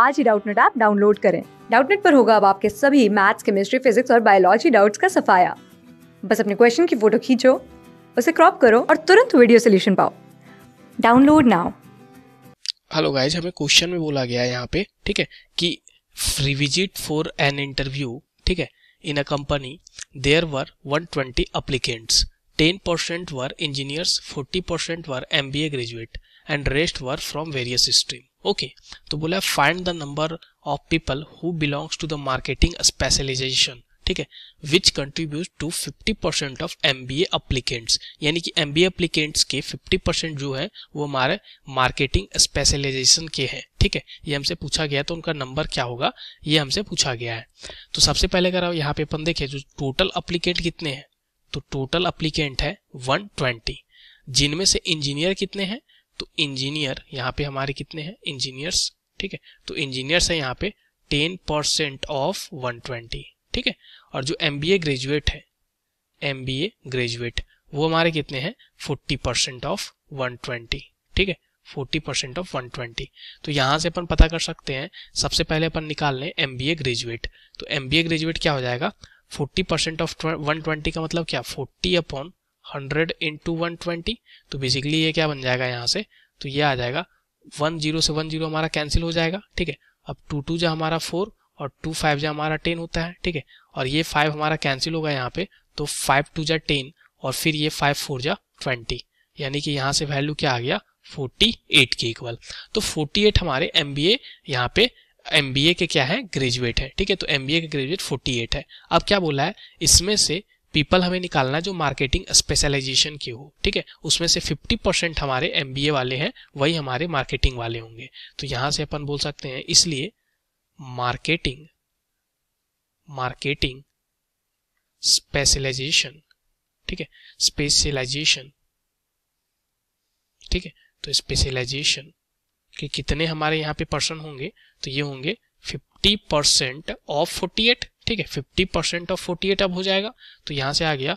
आज ही Doubtnut app download करें डाउटनेट पर होगा अब आपके सभी मैथ्स केमिस्ट्री फिजिक्स और बायोलॉजी डाउट्स का सफाया बस अपने क्वेश्चन की फोटो खींचो उसे क्रॉप करो और तुरंत वीडियो सोल्यूशन पाओ डाउनलोड नाउ हेलो गाइज हमें क्वेश्चन में बोला गया है यहाँ पे ठीक है कि रिविजिट फॉर एन इंटरव्यू ठीक है in a company there were 120 applicants 10% were engineers 40% were mba graduate and rest were from various stream okay okay, तो बोला find the number of people who belongs to the marketing specialization ठीक है which contribute to 50 percent of M B applicants यानी कि M B applicants के 50 percent जो है वो हमारे मार्केटिंग स्पेशलाइजेशन के हैं ठीक है ये हमसे पूछा गया तो उनका नंबर क्या होगा ये हमसे पूछा गया है तो सबसे पहले अगर यहाँ पे अपन देखें जो टोटल अप्लीकेट कितने हैं तो टोटल अप्लीकेट है वन जिनमें से इंजीनियर कितने हैं तो इंजीनियर यहाँ पे हमारे कितने हैं इंजीनियर्स ठीक है तो इंजीनियर्स हैं यहाँ पे ten percent of one twenty ठीक है और जो एम बी ए ग्रेजुएट है एम बी ए ग्रेजुएट वो हमारे कितने हैं forty percent of one twenty ठीक है 40% परसेंट ऑफ 120 तो यहाँ से अपन पता कर सकते हैं सबसे पहले अपन निकाल लें एम ग्रेजुएट तो एम ग्रेजुएट क्या हो जाएगा 40% परसेंट ऑफ 120 का मतलब क्या 40 upon hundred into one twenty तो बेसिकली ये क्या बन जाएगा यहाँ से तो ये आ जाएगा वन जीरो से वन जीरो हमारा कैंसिल हो जाएगा ठीक है अब टू टू जा हमारा फोर और टू फाइव जा हमारा टेन होता है ठीक है और ये फाइव हमारा कैंसिल होगा यहाँ पे तो फाइव टू जा टेन और फिर ये फाइव फोर जा ट्वेंटी यानी कि यहाँ से वैल्यू क्या आ गया फोर्टी एट के इक्वल तो फोर्टी एट हमारे एम बी ए यहाँ पे एम बी ए के क्या है ग्रेजुएट है ठीक है तो एम बी ए का ग्रेजुएट फोर्टी एट है अब क्या बोला है इसमें से पीपल हमें निकालना जो मार्केटिंग स्पेशलाइजेशन के हो ठीक है उसमें से 50 परसेंट हमारे एम वाले हैं वही हमारे मार्केटिंग वाले होंगे तो यहां से अपन बोल सकते हैं इसलिए मार्केटिंग मार्केटिंग स्पेशलाइजेशन ठीक है स्पेशलाइजेशन ठीक है तो स्पेशलाइजेशन कि कितने हमारे यहाँ पे पर्सन होंगे तो ये होंगे 50 परसेंट ऑफ 48 ठीक है fifty percent of forty eight अब हो जाएगा तो यहाँ से आ गया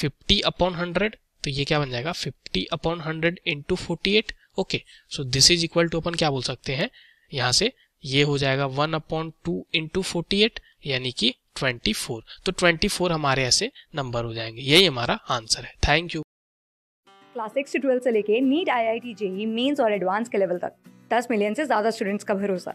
फिफ्टी अपॉन हंड्रेड तो ये क्या बन जाएगा fifty upon hundred into forty eight okay so this is equal to अपन क्या बोल सकते हैं यहाँ से ये हो जाएगा one upon two into forty eight यानी कि ट्वेंटी फोर तो ट्वेंटी फोर हमारे ऐसे नंबर हो जाएंगे यही हमारा आंसर है थैंक यू क्लास सिक्स से ट्वेल्व से लेके NEET I I T JEE Mains और एडवांस के लेवल तक दस मिलियन से ज्यादा स्टूडेंट्स का भरोसा